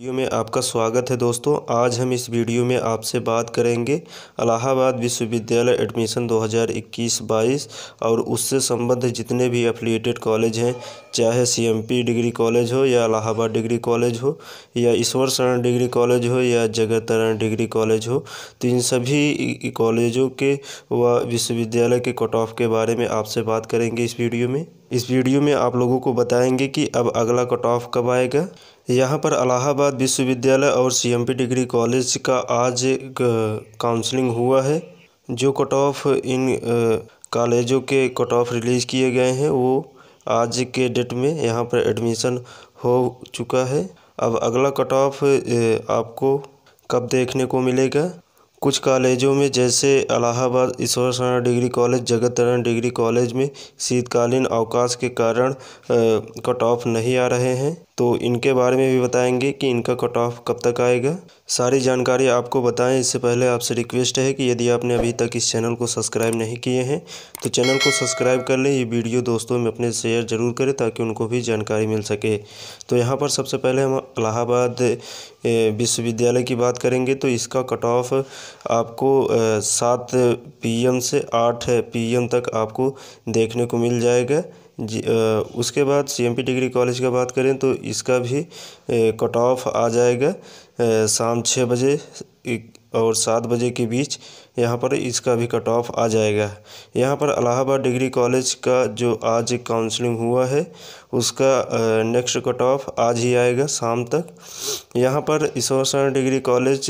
video में आपका स्वागत है दोस्तों आज हम इस वीडियो में आपसे बात करेंगे अलाहाबाद विश्वविद्यालय एडमिशन 2021-22 और उससे संबद्ध जितने भी एफिलिएटेड कॉलेज हैं चाहे सीएमपी डिग्री कॉलेज हो या अलाहाबाद डिग्री कॉलेज हो या ईश्वर शरण डिग्री कॉलेज हो या जगत तारण डिग्री कॉलेज हो तो इन सभी कॉलेजों के व विश्वविद्यालय के कट ऑफ के बारे में आपसे बात करेंगे इस वीडियो में इस वीडियो में आप लोगों को बताएंगे कि अब अगला कट ऑफ कब आएगा यहाँ पर अलाहाबाद विश्वविद्यालय और सीएमपी डिग्री कॉलेज का आज काउंसलिंग हुआ है जो कट ऑफ इन कॉलेजों के कट ऑफ रिलीज़ किए गए हैं वो आज के डेट में यहाँ पर एडमिशन हो चुका है अब अगला कट ऑफ आपको कब देखने को मिलेगा कुछ कॉलेजों में जैसे अलाहाबाद ईश्वर डिग्री कॉलेज जगत नारायण डिग्री कॉलेज में शीतकालीन अवकाश के कारण कट ऑफ नहीं आ रहे हैं तो इनके बारे में भी बताएंगे कि इनका कट ऑफ कब तक आएगा सारी जानकारी आपको बताएं इससे पहले आपसे रिक्वेस्ट है कि यदि आपने अभी तक इस चैनल को सब्सक्राइब नहीं किए हैं तो चैनल को सब्सक्राइब कर लें ये वीडियो दोस्तों में अपने शेयर ज़रूर करें ताकि उनको भी जानकारी मिल सके तो यहाँ पर सबसे पहले हम इलाहाबाद विश्वविद्यालय की बात करेंगे तो इसका कट ऑफ आपको सात पी से आठ पी तक आपको देखने को मिल जाएगा जी उसके बाद C M P degree college का बात करें तो इसका भी कट ऑफ आ जाएगा शाम छः बजे और सात बजे के बीच यहाँ पर इसका भी कट ऑफ आ जाएगा यहाँ पर अलाहाबाद डिग्री कॉलेज का जो आज काउंसलिंग हुआ है उसका नेक्स्ट कट ऑफ आज ही आएगा शाम तक यहाँ पर ईश्वर डिग्री कॉलेज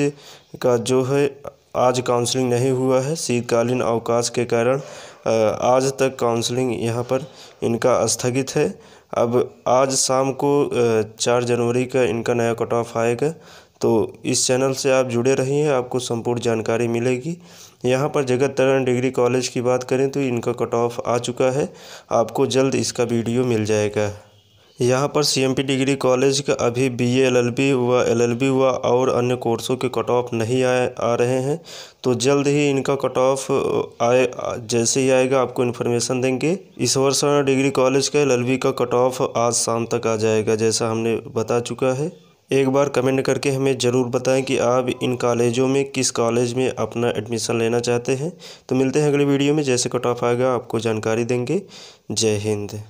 का जो है आज काउंसलिंग नहीं हुआ है शीतकालीन अवकाश के कारण आज तक काउंसलिंग यहाँ पर इनका स्थगित है अब आज शाम को चार जनवरी का इनका नया कट ऑफ आएगा तो इस चैनल से आप जुड़े रहिए आपको संपूर्ण जानकारी मिलेगी यहाँ पर जगत तरण डिग्री कॉलेज की बात करें तो इनका कट ऑफ आ चुका है आपको जल्द इसका वीडियो मिल जाएगा यहाँ पर C M P degree college का अभी B A L L B हुआ एल एल बी हुआ और अन्य कोर्सों के कट ऑफ नहीं आए आ रहे हैं तो जल्द ही इनका कट ऑफ आए जैसे ही आएगा आपको इन्फॉर्मेशन देंगे इस वर्ष डिग्री कॉलेज का एल एल बी का कट ऑफ आज शाम तक आ जाएगा जैसा हमने बता चुका है एक बार कमेंट करके हमें ज़रूर बताएं कि आप इन कॉलेजों में किस कॉलेज में अपना एडमिशन लेना चाहते हैं तो मिलते हैं अगले वीडियो में जैसे कट ऑफ आएगा आपको जानकारी देंगे जय हिंद